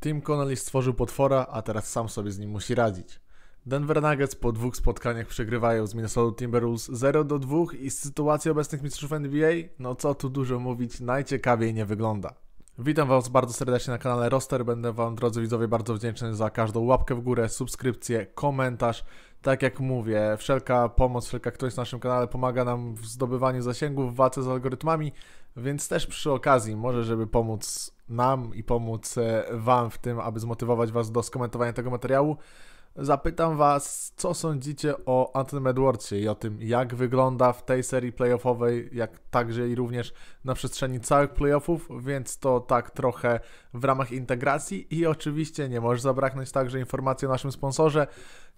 Tim Connelly stworzył potwora, a teraz sam sobie z nim musi radzić. Denver Nuggets po dwóch spotkaniach przegrywają z Minnesota Timberwolves 0 do 2 i z sytuacji obecnych mistrzów NBA, no co tu dużo mówić, najciekawiej nie wygląda. Witam Was bardzo serdecznie na kanale Roster. Będę Wam, drodzy widzowie, bardzo wdzięczny za każdą łapkę w górę, subskrypcję, komentarz. Tak jak mówię, wszelka pomoc, wszelka ktoś na naszym kanale pomaga nam w zdobywaniu zasięgu w walce z algorytmami, więc też przy okazji może, żeby pomóc nam i pomóc e, Wam w tym, aby zmotywować Was do skomentowania tego materiału, zapytam Was, co sądzicie o Anthony Edwardsie i o tym, jak wygląda w tej serii playoffowej, jak także i również na przestrzeni całych playoffów, więc to tak trochę w ramach integracji i oczywiście nie może zabraknąć także informacji o naszym sponsorze,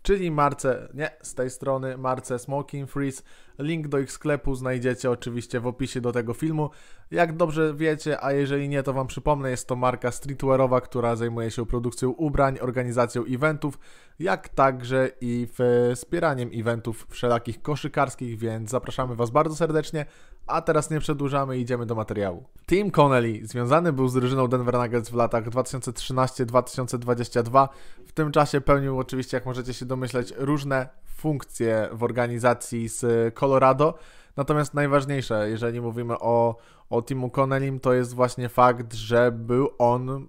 czyli Marce, nie, z tej strony Marce Smoking Freeze. Link do ich sklepu znajdziecie oczywiście w opisie do tego filmu. Jak dobrze wiecie, a jeżeli nie, to Wam przypomnę, jest to marka streetwearowa, która zajmuje się produkcją ubrań, organizacją eventów, jak także i e, wspieraniem eventów wszelakich koszykarskich, więc zapraszamy Was bardzo serdecznie, a teraz nie przedłużamy i idziemy do materiału. Tim Connelly związany był z drużyną Denver Nuggets w latach 2013-2022. W tym czasie pełnił oczywiście, jak możecie się domyśleć, różne funkcje w organizacji z Colorado. Natomiast najważniejsze, jeżeli mówimy o, o Timu Connellym, to jest właśnie fakt, że był on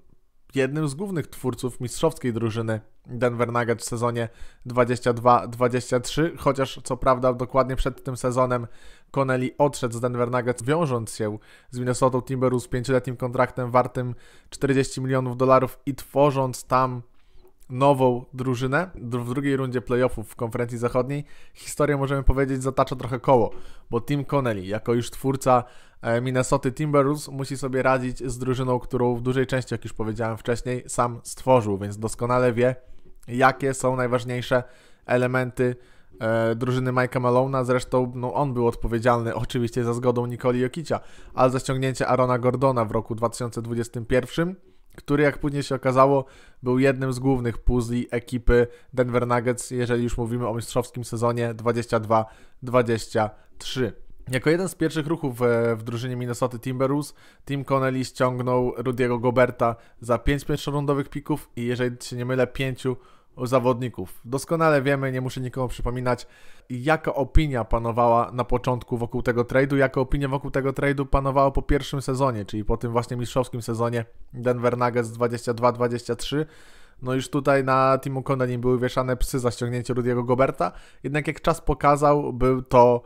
jednym z głównych twórców mistrzowskiej drużyny Denver Nuggets w sezonie 22-23, chociaż co prawda dokładnie przed tym sezonem Connelly odszedł z Denver Nuggets, wiążąc się z Minnesota Timberwolves pięcioletnim kontraktem wartym 40 milionów dolarów i tworząc tam nową drużynę w drugiej rundzie playoffów w konferencji zachodniej, historię możemy powiedzieć zatacza trochę koło, bo Tim Connelly jako już twórca e, Minnesota Timberwolves musi sobie radzić z drużyną, którą w dużej części, jak już powiedziałem wcześniej, sam stworzył, więc doskonale wie, jakie są najważniejsze elementy e, drużyny Mike'a Malona. Zresztą no, on był odpowiedzialny oczywiście za zgodą Nikoli Jokicia, ale za ściągnięcie Arona Gordona w roku 2021 który jak później się okazało był jednym z głównych puzli ekipy Denver Nuggets, jeżeli już mówimy o mistrzowskim sezonie 22-23. Jako jeden z pierwszych ruchów e, w drużynie Minnesota Timberwolves, Tim Connelly ściągnął Rudiego Goberta za 5 pierwszorundowych pików i jeżeli się nie mylę, 5 zawodników. Doskonale wiemy, nie muszę nikomu przypominać, jaka opinia panowała na początku wokół tego tradu, jaka opinia wokół tego tradu panowała po pierwszym sezonie, czyli po tym właśnie mistrzowskim sezonie Denver Nuggets 22-23. No już tutaj na Timu Condoni były wieszane psy za ściągnięcie Rudiego Goberta, jednak jak czas pokazał, był to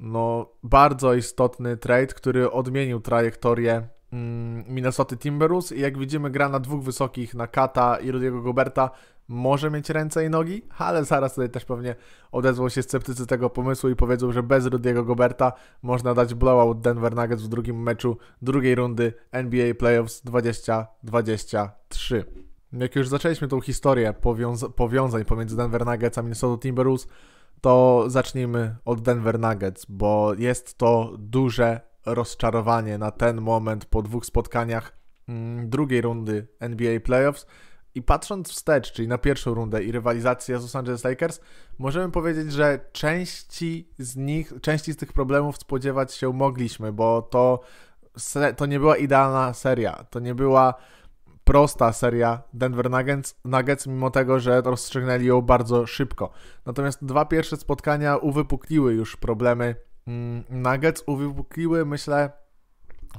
no, bardzo istotny trade, który odmienił trajektorię Mm, Minnesota Timberwolves i jak widzimy gra na dwóch wysokich, na Kata i Rudiego Goberta, może mieć ręce i nogi, ale zaraz tutaj też pewnie odezwą się sceptycy tego pomysłu i powiedzą, że bez Rudiego Goberta można dać blowout Denver Nuggets w drugim meczu drugiej rundy NBA Playoffs 2023. Jak już zaczęliśmy tą historię powiąza powiązań pomiędzy Denver Nuggets a Minnesota Timberwolves, to zacznijmy od Denver Nuggets, bo jest to duże rozczarowanie na ten moment po dwóch spotkaniach mm, drugiej rundy NBA Playoffs. I patrząc wstecz, czyli na pierwszą rundę i rywalizację z Los Angeles Lakers, możemy powiedzieć, że części z nich, części z tych problemów spodziewać się mogliśmy, bo to, to nie była idealna seria. To nie była prosta seria Denver Nuggets, Nuggets, mimo tego, że rozstrzygnęli ją bardzo szybko. Natomiast dwa pierwsze spotkania uwypukliły już problemy Mm, Nuggets uwypukliły, myślę,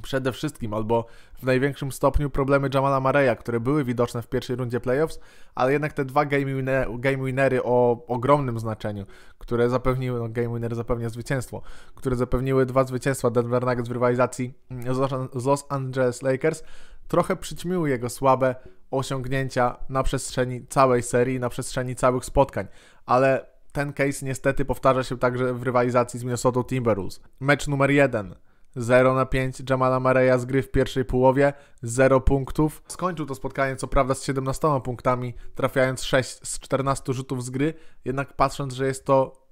przede wszystkim albo w największym stopniu problemy Jamala Mareya, które były widoczne w pierwszej rundzie playoffs, ale jednak te dwa game, winner, game winery o ogromnym znaczeniu, które zapewniły, no game winner zapewnia zwycięstwo, które zapewniły dwa zwycięstwa Denver Nuggets w rywalizacji z Los Angeles Lakers, trochę przyćmiły jego słabe osiągnięcia na przestrzeni całej serii, na przestrzeni całych spotkań, ale ten case niestety powtarza się także w rywalizacji z Minnesota Timberwolves. Mecz numer jeden. 0 na 5 Jamala Mareya z gry w pierwszej połowie, 0 punktów. Skończył to spotkanie co prawda z 17 punktami, trafiając 6 z 14 rzutów z gry, jednak patrząc, że jest to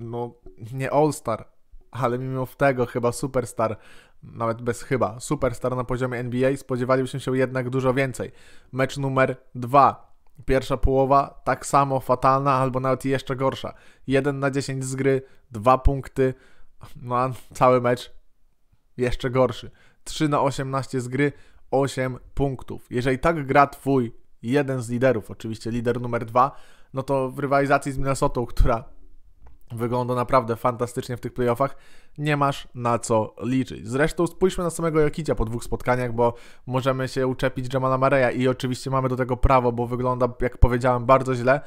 no nie All-Star, ale mimo tego chyba superstar, nawet bez chyba, superstar na poziomie NBA, Spodziewaliśmy się jednak dużo więcej. Mecz numer 2 Pierwsza połowa tak samo fatalna, albo nawet jeszcze gorsza. 1 na 10 z gry, 2 punkty, no a cały mecz jeszcze gorszy. 3 na 18 z gry, 8 punktów. Jeżeli tak gra twój jeden z liderów, oczywiście lider numer 2, no to w rywalizacji z Minnesotą, która wygląda naprawdę fantastycznie w tych playoffach, nie masz na co liczyć. Zresztą spójrzmy na samego Jokicia po dwóch spotkaniach, bo możemy się uczepić Jamala Mareya i oczywiście mamy do tego prawo, bo wygląda, jak powiedziałem, bardzo źle,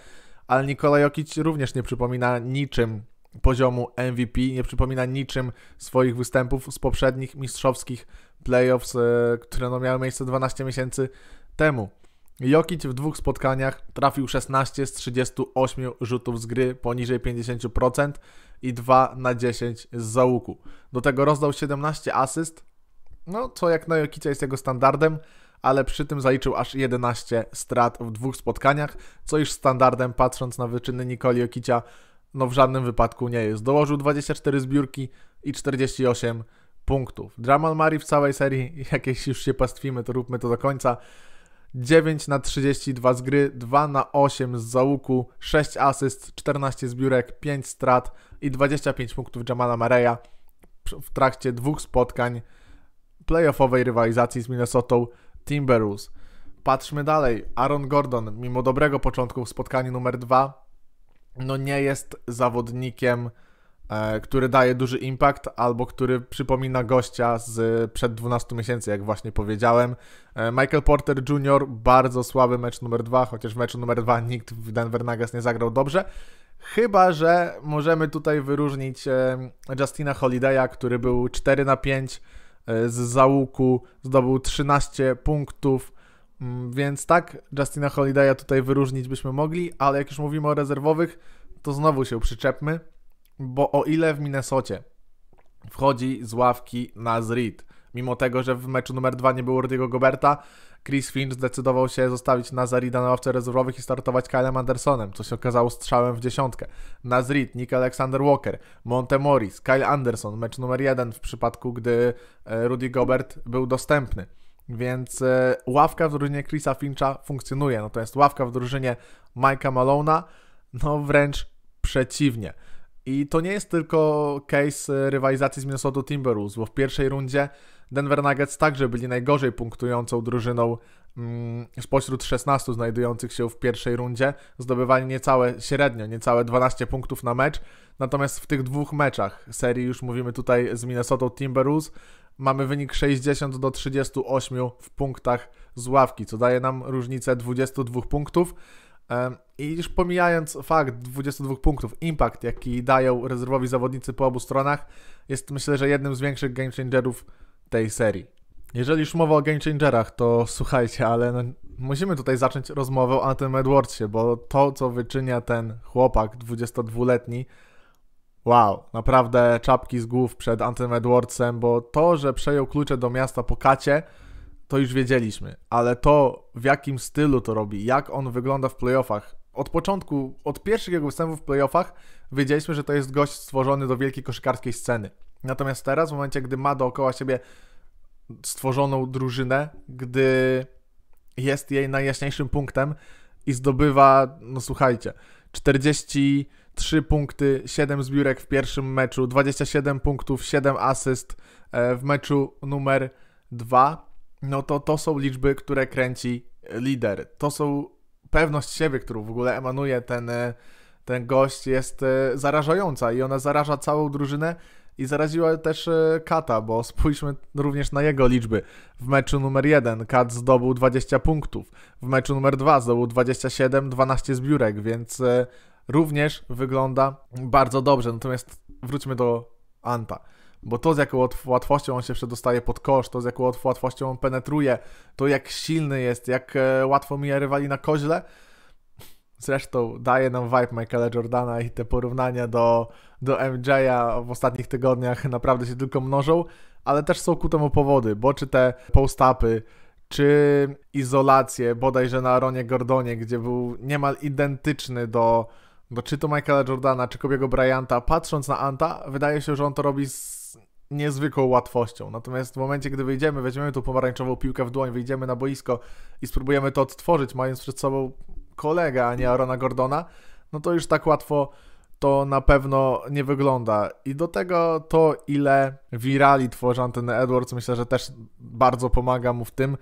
ale Nikola Jokic również nie przypomina niczym poziomu MVP, nie przypomina niczym swoich występów z poprzednich mistrzowskich playoffs, e, które no miały miejsce 12 miesięcy temu. Jokic w dwóch spotkaniach trafił 16 z 38 rzutów z gry poniżej 50% i 2 na 10 z załuku. Do tego rozdał 17 asyst, no co jak na Jokicia jest jego standardem, ale przy tym zaliczył aż 11 strat w dwóch spotkaniach, co już standardem patrząc na wyczyny Nikoli Jokicia no w żadnym wypadku nie jest. Dołożył 24 zbiórki i 48 punktów. Dramal Almari w całej serii, jakieś już się pastwimy, to róbmy to do końca. 9 na 32 z gry, 2 na 8 z załuku, 6 asyst, 14 zbiórek, 5 strat i 25 punktów Jamala Mareya w trakcie dwóch spotkań playoffowej rywalizacji z Minnesota Timberwolves. Patrzmy dalej. Aaron Gordon, mimo dobrego początku w spotkaniu numer 2, no nie jest zawodnikiem E, który daje duży impact, albo który przypomina gościa z przed 12 miesięcy, jak właśnie powiedziałem. E, Michael Porter Jr. bardzo słaby mecz numer 2, chociaż w meczu numer 2 nikt w Denver Nuggets nie zagrał dobrze. Chyba, że możemy tutaj wyróżnić e, Justina Holidaya, który był 4 na 5 z załuku, zdobył 13 punktów, mm, więc tak, Justina Holidaya tutaj wyróżnić byśmy mogli, ale jak już mówimy o rezerwowych, to znowu się przyczepmy bo o ile w Minnesocie wchodzi z ławki Nazrit, mimo tego, że w meczu numer 2 nie było Rudiego Goberta, Chris Finch zdecydował się zostawić Nazarida na ławce rezerwowych i startować Kylem Andersonem, co się okazało strzałem w dziesiątkę. Nazrid, Nick Alexander Walker, Monte Morris, Kyle Anderson, mecz numer jeden w przypadku, gdy e, Rudy Gobert był dostępny. Więc e, ławka w drużynie Chrisa Fincha funkcjonuje, natomiast ławka w drużynie Mike'a Malona, no wręcz przeciwnie. I to nie jest tylko case rywalizacji z Minnesota Timberwolves, bo w pierwszej rundzie Denver Nuggets także byli najgorzej punktującą drużyną mm, spośród 16 znajdujących się w pierwszej rundzie. Zdobywali niecałe, średnio, niecałe 12 punktów na mecz. Natomiast w tych dwóch meczach serii, już mówimy tutaj z Minnesota Timberwolves, mamy wynik 60 do 38 w punktach z ławki, co daje nam różnicę 22 punktów. I już pomijając fakt 22 punktów, impact, jaki dają rezerwowi zawodnicy po obu stronach, jest myślę, że jednym z większych game changerów tej serii. Jeżeli już mowa o game changerach, to słuchajcie, ale no, musimy tutaj zacząć rozmowę o Anthem Edwardsie, bo to, co wyczynia ten chłopak 22-letni, wow, naprawdę czapki z głów przed Anthem Edwardsem, bo to, że przejął klucze do miasta po kacie, to już wiedzieliśmy, ale to w jakim stylu to robi, jak on wygląda w playoffach, od początku, od pierwszych jego występów w playoffach, wiedzieliśmy, że to jest gość stworzony do wielkiej koszykarskiej sceny. Natomiast teraz, w momencie, gdy ma dookoła siebie stworzoną drużynę, gdy jest jej najjaśniejszym punktem i zdobywa, no słuchajcie, 43 punkty, 7 zbiórek w pierwszym meczu, 27 punktów, 7 asyst e, w meczu numer 2 no to to są liczby, które kręci lider. To są pewność siebie, którą w ogóle emanuje ten, e, ten gość, jest e, zarażająca i ona zaraża całą drużynę i zaraziła też e, Kata, bo spójrzmy również na jego liczby. W meczu numer 1 Kat zdobył 20 punktów, w meczu numer 2 zdobył 27, 12 zbiórek, więc również wygląda bardzo dobrze. Natomiast wróćmy do Anta bo to z jaką łatwością on się przedostaje pod kosz, to z jaką łatwością on penetruje, to jak silny jest, jak e, łatwo mija rywali na koźle. Zresztą daje nam vibe Michaela Jordana i te porównania do, do MJ'a w ostatnich tygodniach naprawdę się tylko mnożą, ale też są ku temu powody, bo czy te postapy, czy izolację bodajże na Aronie Gordonie, gdzie był niemal identyczny do bo czy to Michaela Jordana, czy Kobiego Bryanta, patrząc na Anta, wydaje się, że on to robi z niezwykłą łatwością. Natomiast w momencie, gdy wyjdziemy, weźmiemy tą pomarańczową piłkę w dłoń, wyjdziemy na boisko i spróbujemy to odtworzyć, mając przed sobą kolegę, a nie Arona Gordona, no to już tak łatwo to na pewno nie wygląda. I do tego to, ile virali tworzy Anteny Edwards, myślę, że też bardzo pomaga mu w tym,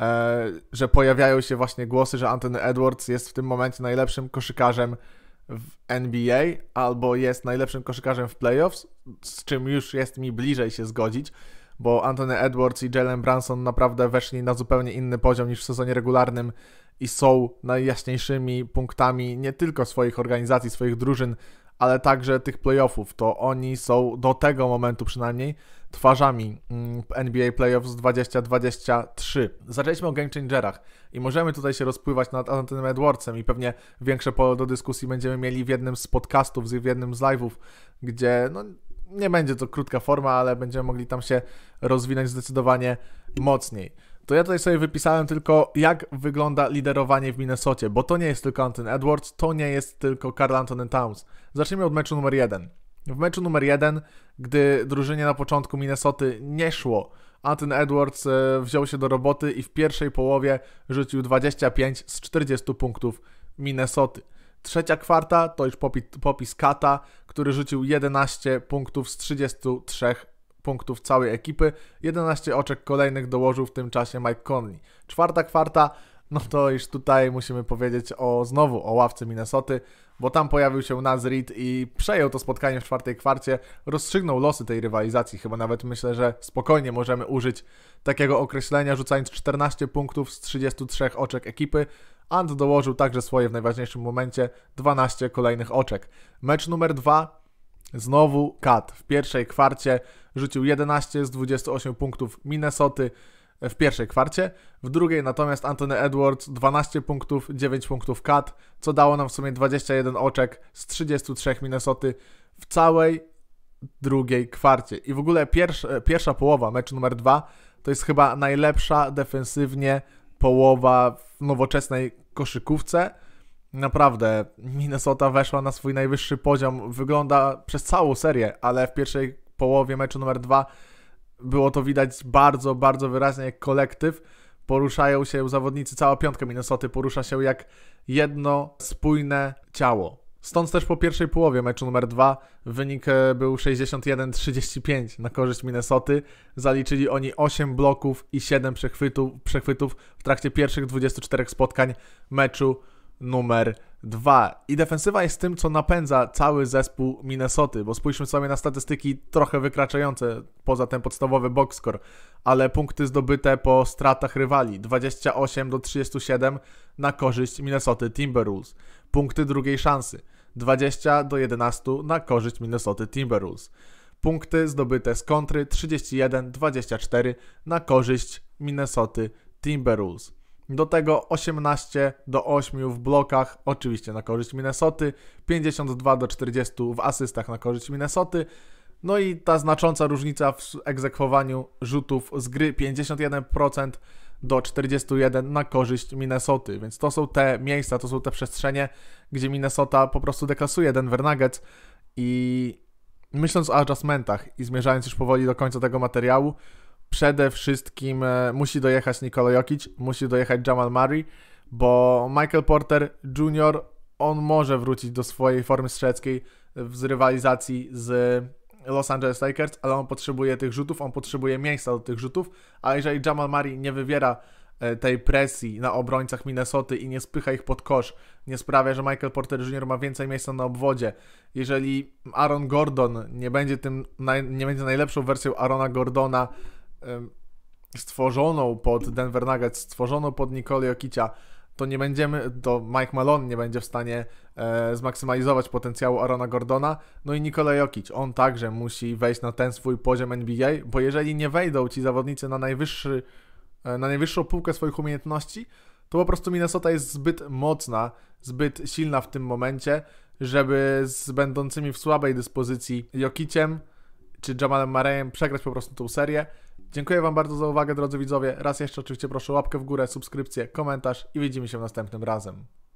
e, że pojawiają się właśnie głosy, że Anteny Edwards jest w tym momencie najlepszym koszykarzem w NBA albo jest najlepszym koszykarzem w playoffs, z czym już jest mi bliżej się zgodzić, bo Anthony Edwards i Jalen Branson naprawdę weszli na zupełnie inny poziom niż w sezonie regularnym i są najjaśniejszymi punktami nie tylko swoich organizacji, swoich drużyn, ale także tych playoffów. To oni są do tego momentu przynajmniej twarzami mm, NBA Playoffs 2023. Zaczęliśmy o game changerach i możemy tutaj się rozpływać nad Antonym Edwardsem i pewnie większe pole do dyskusji będziemy mieli w jednym z podcastów, w jednym z live'ów, gdzie no, nie będzie to krótka forma, ale będziemy mogli tam się rozwinąć zdecydowanie mocniej. To ja tutaj sobie wypisałem tylko, jak wygląda liderowanie w Minnesocie, bo to nie jest tylko Anton Edwards, to nie jest tylko Carl Anthony Towns. Zacznijmy od meczu numer jeden. W meczu numer jeden, gdy drużynie na początku Minnesoty nie szło, Anton Edwards e, wziął się do roboty i w pierwszej połowie rzucił 25 z 40 punktów Minnesoty. Trzecia kwarta to już popis, popis Kata, który rzucił 11 punktów z 33 punktów całej ekipy. 11 oczek kolejnych dołożył w tym czasie Mike Conley. Czwarta kwarta, no to już tutaj musimy powiedzieć o znowu o ławce Minnesoty bo tam pojawił się Nazrid i przejął to spotkanie w czwartej kwarcie, rozstrzygnął losy tej rywalizacji. Chyba nawet myślę, że spokojnie możemy użyć takiego określenia, rzucając 14 punktów z 33 oczek ekipy. Ant dołożył także swoje w najważniejszym momencie 12 kolejnych oczek. Mecz numer 2 znowu Kat. W pierwszej kwarcie rzucił 11 z 28 punktów Minnesoty w pierwszej kwarcie, w drugiej natomiast Anthony Edwards 12 punktów, 9 punktów kat, co dało nam w sumie 21 oczek z 33 Minnesoty w całej drugiej kwarcie. I w ogóle pierwsza, e, pierwsza połowa, meczu numer 2, to jest chyba najlepsza defensywnie połowa w nowoczesnej koszykówce. Naprawdę, Minnesota weszła na swój najwyższy poziom. Wygląda przez całą serię, ale w pierwszej połowie meczu numer 2 było to widać bardzo, bardzo wyraźnie, jak kolektyw poruszają się zawodnicy, cała piątka Minnesota porusza się jak jedno spójne ciało. Stąd też po pierwszej połowie meczu numer 2 wynik e, był 61-35 na korzyść Minnesoty. Zaliczyli oni 8 bloków i 7 przechwytów, przechwytów w trakcie pierwszych 24 spotkań meczu numer 2. I defensywa jest tym, co napędza cały zespół Minnesoty, bo spójrzmy sobie na statystyki trochę wykraczające poza ten podstawowy boxscore, ale punkty zdobyte po stratach rywali 28 do 37 na korzyść Minnesoty Timberwolves. Punkty drugiej szansy 20 do 11 na korzyść Minnesoty Timberwolves. Punkty zdobyte z kontry 31-24 na korzyść Minnesoty Timberwolves. Do tego 18 do 8 w blokach, oczywiście na korzyść Minnesoty, 52 do 40 w asystach na korzyść Minnesoty. No i ta znacząca różnica w egzekwowaniu rzutów z gry 51% do 41 na korzyść Minnesoty. Więc to są te miejsca, to są te przestrzenie, gdzie Minnesota po prostu deklasuje Denver Nuggets i myśląc o adjustmentach i zmierzając już powoli do końca tego materiału, przede wszystkim e, musi dojechać Nikola Jokic, musi dojechać Jamal Murray, bo Michael Porter Jr. on może wrócić do swojej formy strzeleckiej z rywalizacji z Los Angeles Lakers, ale on potrzebuje tych rzutów, on potrzebuje miejsca do tych rzutów, a jeżeli Jamal Murray nie wywiera e, tej presji na obrońcach Minnesoty i nie spycha ich pod kosz, nie sprawia, że Michael Porter Jr. ma więcej miejsca na obwodzie. Jeżeli Aaron Gordon nie będzie tym, nie będzie najlepszą wersją Arona Gordona stworzoną pod Denver Nuggets, stworzoną pod Nicole Jokicia, to nie będziemy, to Mike Malone nie będzie w stanie e, zmaksymalizować potencjału Arona Gordona, no i Nikola Jokic, on także musi wejść na ten swój poziom NBA, bo jeżeli nie wejdą ci zawodnicy na, najwyższy, e, na najwyższą półkę swoich umiejętności, to po prostu Minnesota jest zbyt mocna, zbyt silna w tym momencie, żeby z będącymi w słabej dyspozycji Jokiciem czy Jamalem Marejem przegrać po prostu tą serię, Dziękuję Wam bardzo za uwagę, drodzy widzowie. Raz jeszcze oczywiście proszę łapkę w górę, subskrypcję, komentarz i widzimy się następnym razem.